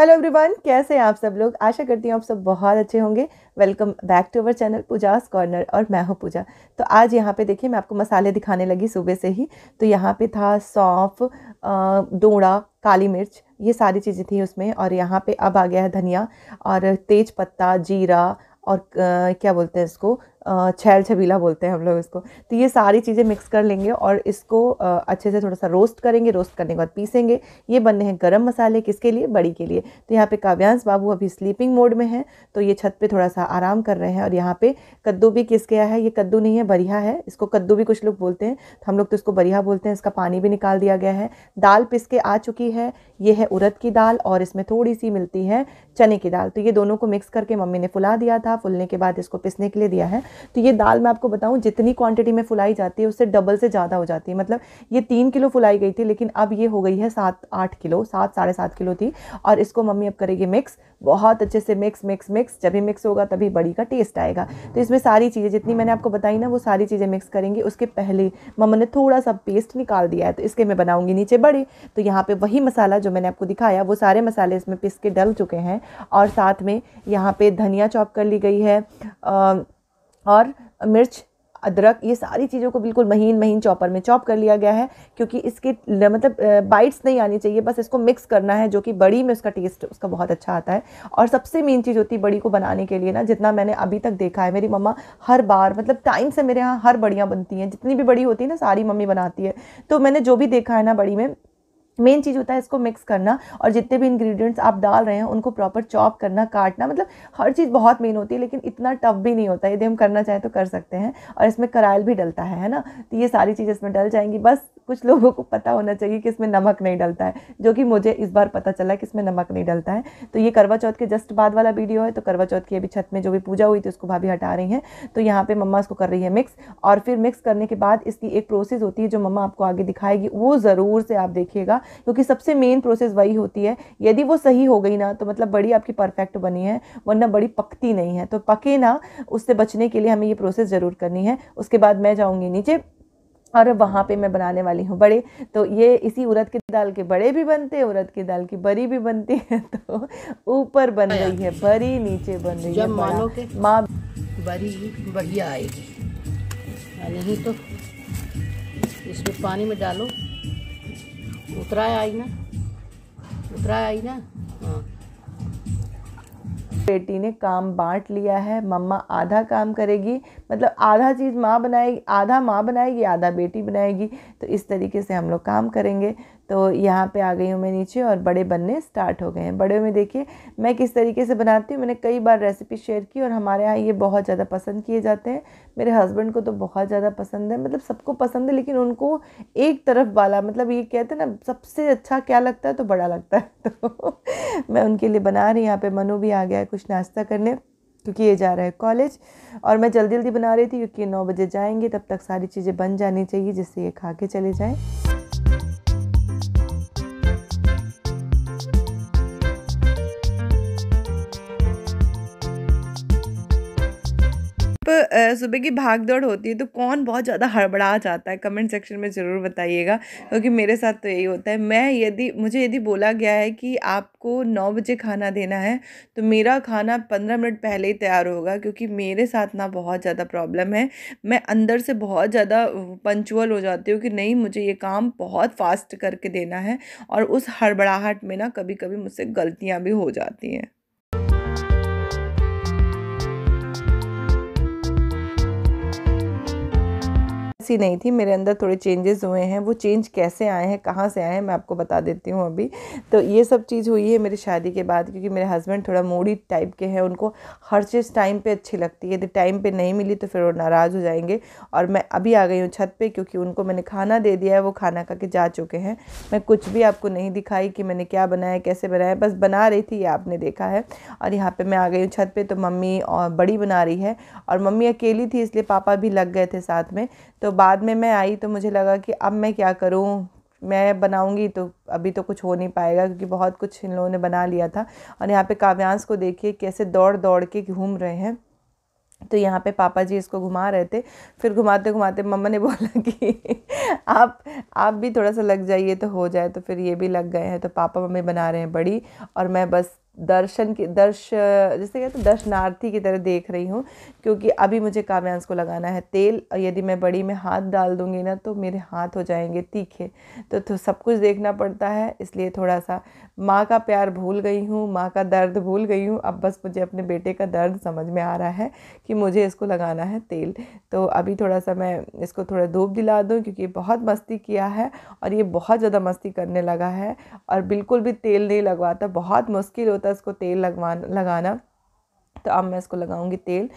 Hello everyone कैसे हैं आप सब लोग आशा करती हूँ आप सब बहुत अच्छे होंगे welcome back to our channel Pooja's corner और मैं हूँ पूजा तो आज यहाँ पे देखिए मैं आपको मसाले दिखाने लगी सुबह से ही तो यहाँ पे था सौंफ डोड़ा काली मिर्च ये सारी चीज़ें थी उसमें और यहाँ पे अब आ गया है धनिया और तेज पत्ता जीरा और क्या बोलते हैं इसको छैल छबीला बोलते हैं हम लोग इसको तो ये सारी चीज़ें मिक्स कर लेंगे और इसको अच्छे से थोड़ा सा रोस्ट करेंगे रोस्ट करने के बाद पीसेंगे ये बनने हैं गरम मसाले किसके लिए बड़ी के लिए तो यहाँ पे काव्यांश बाबू अभी स्लीपिंग मोड में हैं तो ये छत पे थोड़ा सा आराम कर रहे हैं और यहाँ पर कद्दू भी किस गया है ये कद्दू नहीं है बढ़िया है इसको कद्दू भी कुछ लोग बोलते हैं तो हम लोग तो इसको बढ़िया बोलते हैं इसका पानी भी निकाल दिया गया है दाल पिस के आ चुकी है ये है उरद की दाल और इसमें थोड़ी सी मिलती है चने की दाल तो ये दोनों को मिक्स करके मम्मी ने फुला दिया था फुलने के बाद इसको पिसने के लिए दिया है तो ये दाल मैं आपको बताऊँ जितनी क्वांटिटी में फुलाई जाती है उससे डबल से ज़्यादा हो जाती है मतलब ये तीन किलो फुलाई गई थी लेकिन अब ये हो गई है सात आठ किलो सात साढ़े सात किलो थी और इसको मम्मी अब करेगी मिक्स बहुत अच्छे से मिक्स मिक्स मिक्स जब भी मिक्स होगा तभी बड़ी का टेस्ट आएगा तो इसमें सारी चीज़ें जितनी मैंने आपको बताई ना वो सारी चीज़ें मिक्स करेंगी उसके पहले मम्मा ने थोड़ा सा पेस्ट निकाल दिया है तो इसके मैं बनाऊँगी नीचे बड़े तो यहाँ पर वही मसाला जो मैंने आपको दिखाया वो सारे मसाले इसमें पिस के डल चुके हैं और साथ में यहाँ पर धनिया चॉप कर ली गई है आ, और मिर्च अदरक ये सारी चीज़ों को बिल्कुल महीन महीन चॉपर में चॉप कर लिया गया है क्योंकि इसके मतलब बाइट्स नहीं आनी चाहिए बस इसको मिक्स करना है जो कि बड़ी में उसका टेस्ट उसका बहुत अच्छा आता है और सबसे मेन चीज़ होती है बड़ी को बनाने के लिए ना जितना मैंने अभी तक देखा है मेरी मम्मा हर बार मतलब टाइम से मेरे यहाँ हर बड़ियाँ बनती हैं जितनी भी बड़ी होती है ना सारी मम्मी बनाती है तो मैंने जो भी देखा है ना बड़ी में मेन चीज़ होता है इसको मिक्स करना और जितने भी इंग्रेडिएंट्स आप डाल रहे हैं उनको प्रॉपर चॉप करना काटना मतलब हर चीज़ बहुत मेन होती है लेकिन इतना टफ भी नहीं होता यदि हम करना चाहें तो कर सकते हैं और इसमें करायल भी डलता है है ना तो ये सारी चीज़ इसमें डल जाएंगी बस कुछ लोगों को पता होना चाहिए कि इसमें नमक नहीं डलता है जो कि मुझे इस बार पता चला कि इसमें नमक नहीं डलता है तो ये करवा चौथ के जस्ट बाद वाला वीडियो है तो करवा चौथ की अभी छत में जो भी पूजा हुई थी उसको भाभी हटा रही हैं तो यहाँ पे मम्मा इसको कर रही है मिक्स और फिर मिक्स करने के बाद इसकी एक प्रोसेस होती है जो मम्मा आपको आगे दिखाएगी वो ज़रूर से आप देखिएगा क्योंकि सबसे मेन प्रोसेस वही होती है यदि वो सही हो गई ना तो मतलब बड़ी आपकी परफेक्ट बनी है वरना बड़ी पकती नहीं है तो पके ना उससे बचने के लिए हमें ये प्रोसेस ज़रूर करनी है उसके बाद मैं जाऊँगी नीचे और वहाँ पे मैं बनाने वाली हूँ बड़े तो ये इसी उड़द की दाल के बड़े भी बनते हैं उड़द की दाल की बरी भी बनती है तो ऊपर बन रही है बरी नीचे बन रही है मानो के माँ बरी बढ़िया आएगी नहीं तो इसमें पानी में डालो उतरा आई ना उतरा आई ना हाँ। बेटी ने काम बांट लिया है मम्मा आधा काम करेगी मतलब आधा चीज़ माँ बनाएगी आधा माँ बनाएगी आधा बेटी बनाएगी तो इस तरीके से हम लोग काम करेंगे तो यहाँ पे आ गई हूँ मैं नीचे और बड़े बनने स्टार्ट हो गए हैं बड़े में देखिए मैं किस तरीके से बनाती हूँ मैंने कई बार रेसिपी शेयर की और हमारे यहाँ ये बहुत ज़्यादा पसंद किए जाते हैं मेरे हस्बैंड को तो बहुत ज़्यादा पसंद है मतलब सबको पसंद है लेकिन उनको एक तरफ वाला मतलब ये कहते हैं ना सबसे अच्छा क्या लगता है तो बड़ा लगता है तो मैं उनके लिए बना रही यहाँ पर मनु भी आ गया है कुछ नाश्ता करने क्योंकि ये जा रहा है कॉलेज और मैं जल्दी जल्दी बना रही थी क्योंकि नौ बजे जाएंगे तब तक सारी चीज़ें बन जानी चाहिए जिससे ये खा के चले जाएँ सुबह की भाग दौड़ होती है तो कौन बहुत ज़्यादा हड़बड़ा जाता है कमेंट सेक्शन में ज़रूर बताइएगा क्योंकि मेरे साथ तो यही होता है मैं यदि मुझे यदि बोला गया है कि आपको नौ बजे खाना देना है तो मेरा खाना पंद्रह मिनट पहले ही तैयार होगा क्योंकि मेरे साथ ना बहुत ज़्यादा प्रॉब्लम है मैं अंदर से बहुत ज़्यादा पंचुअल हो जाती हूँ कि नहीं मुझे ये काम बहुत फास्ट करके देना है और उस हड़बड़ाहट में ना कभी कभी मुझसे गलतियाँ भी हो जाती हैं सी नहीं थी मेरे अंदर थोड़े चेंजेस हुए हैं वो चेंज कैसे आए हैं कहाँ से आए हैं मैं आपको बता देती हूँ अभी तो ये सब चीज़ हुई है मेरी शादी के बाद क्योंकि मेरे हस्बैंड थोड़ा मूडी टाइप के हैं उनको हर चीज़ टाइम पर अच्छी लगती है यदि टाइम पर नहीं मिली तो फिर वो नाराज़ हो जाएंगे और मैं अभी आ गई हूँ छत पर क्योंकि उनको मैंने खाना दे दिया है वो खाना खा के जा चुके हैं मैं कुछ भी आपको नहीं दिखाई कि मैंने क्या बनाया कैसे बनाया बस बना रही थी ये आपने देखा है और यहाँ पर मैं आ गई हूँ छत पर तो मम्मी और बड़ी बना रही है और मम्मी अकेली थी इसलिए पापा भी लग गए थे साथ में तो बाद में मैं आई तो मुझे लगा कि अब मैं क्या करूँ मैं बनाऊंगी तो अभी तो कुछ हो नहीं पाएगा क्योंकि बहुत कुछ इन लोगों ने बना लिया था और यहाँ पे काव्यांश को देखिए कैसे दौड़ दौड़ के घूम रहे हैं तो यहाँ पे पापा जी इसको घुमा रहे थे फिर घुमाते घुमाते मम्मा ने बोला कि आप आप भी थोड़ा सा लग जाइए तो हो जाए तो फिर ये भी लग गए हैं तो पापा मम्मी बना रहे हैं बड़ी और मैं बस दर्शन की दर्श जैसे कहते हैं दर्शनार्थी की तरह देख रही हूँ क्योंकि अभी मुझे काव्यांश को लगाना है तेल यदि मैं बड़ी में हाथ डाल दूँगी ना तो मेरे हाथ हो जाएंगे तीखे तो, तो सब कुछ देखना पड़ता है इसलिए थोड़ा सा माँ का प्यार भूल गई हूँ माँ का दर्द भूल गई हूँ अब बस मुझे अपने बेटे का दर्द समझ में आ रहा है कि मुझे इसको लगाना है तेल तो अभी थोड़ा सा मैं इसको थोड़ा धूप दिला दूँ क्योंकि बहुत मस्ती किया है और ये बहुत ज़्यादा मस्ती करने लगा है और बिल्कुल भी तेल नहीं लगवाता बहुत मुश्किल होता था इसको तेल लगवा लगाना तो अब मैं इसको लगाऊंगी तेल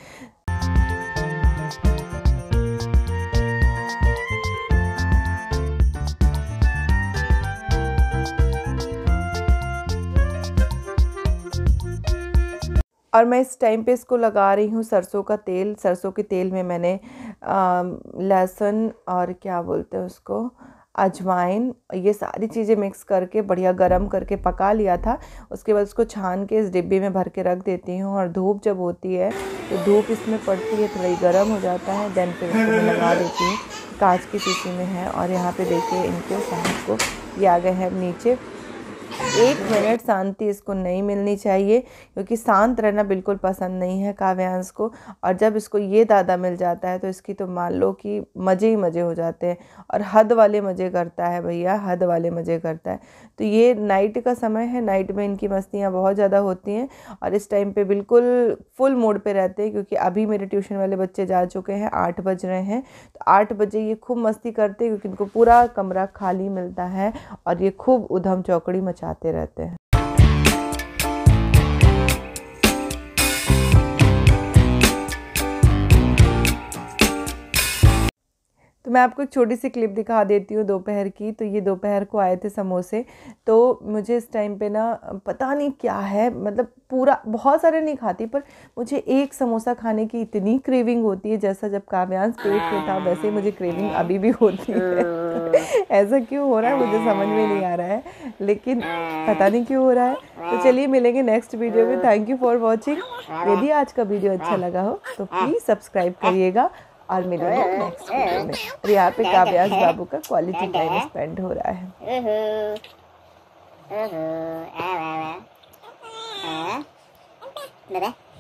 और मैं इस टाइम पे इसको लगा रही हूँ सरसों का तेल सरसों के तेल में मैंने लहसुन और क्या बोलते हैं उसको अजवाइन ये सारी चीज़ें मिक्स करके बढ़िया गरम करके पका लिया था उसके बाद उसको छान के इस डिब्बे में भर के रख देती हूँ और धूप जब होती है तो धूप इसमें पड़ती है थोड़ी गर्म हो जाता है देन फिर उसको मैं लगा देती हूँ कांच की शीशी में है और यहाँ पे देखिए इनके साइड को ये आ गए हैं नीचे एक मिनट शांति इसको नहीं मिलनी चाहिए क्योंकि शांत रहना बिल्कुल पसंद नहीं है काव्यांश को और जब इसको ये दादा मिल जाता है तो इसकी तो मान लो कि मज़े ही मज़े हो जाते हैं और हद वाले मज़े करता है भैया हद वाले मज़े करता है तो ये नाइट का समय है नाइट में इनकी मस्तियाँ बहुत ज़्यादा होती हैं और इस टाइम पर बिल्कुल फुल मोड पर रहते हैं क्योंकि अभी मेरे ट्यूशन वाले बच्चे जा चुके हैं आठ बज रहे हैं तो आठ बजे ये खूब मस्ती करते हैं क्योंकि इनको पूरा कमरा खाली मिलता है और ये खूब उधम चौकड़ी मचा बचाते रहते हैं मैं आपको एक छोटी सी क्लिप दिखा देती हूँ दोपहर की तो ये दोपहर को आए थे समोसे तो मुझे इस टाइम पे ना पता नहीं क्या है मतलब पूरा बहुत सारे नहीं खाती पर मुझे एक समोसा खाने की इतनी क्रेविंग होती है जैसा जब काव्यांश पेट में था वैसे ही मुझे क्रेविंग अभी भी होती है ऐसा क्यों हो रहा है मुझे समझ में नहीं आ रहा है लेकिन पता नहीं क्यों हो रहा है तो चलिए मिलेंगे नेक्स्ट वीडियो में थैंक यू फॉर वॉचिंग यदि आज का वीडियो अच्छा लगा हो तो प्लीज़ सब्सक्राइब करिएगा और मिलेंगे नेक्स्ट वीडियो में और यहाँ पे काव्यास बाबू का क्वालिटी टाइम स्पेंड हो रहा है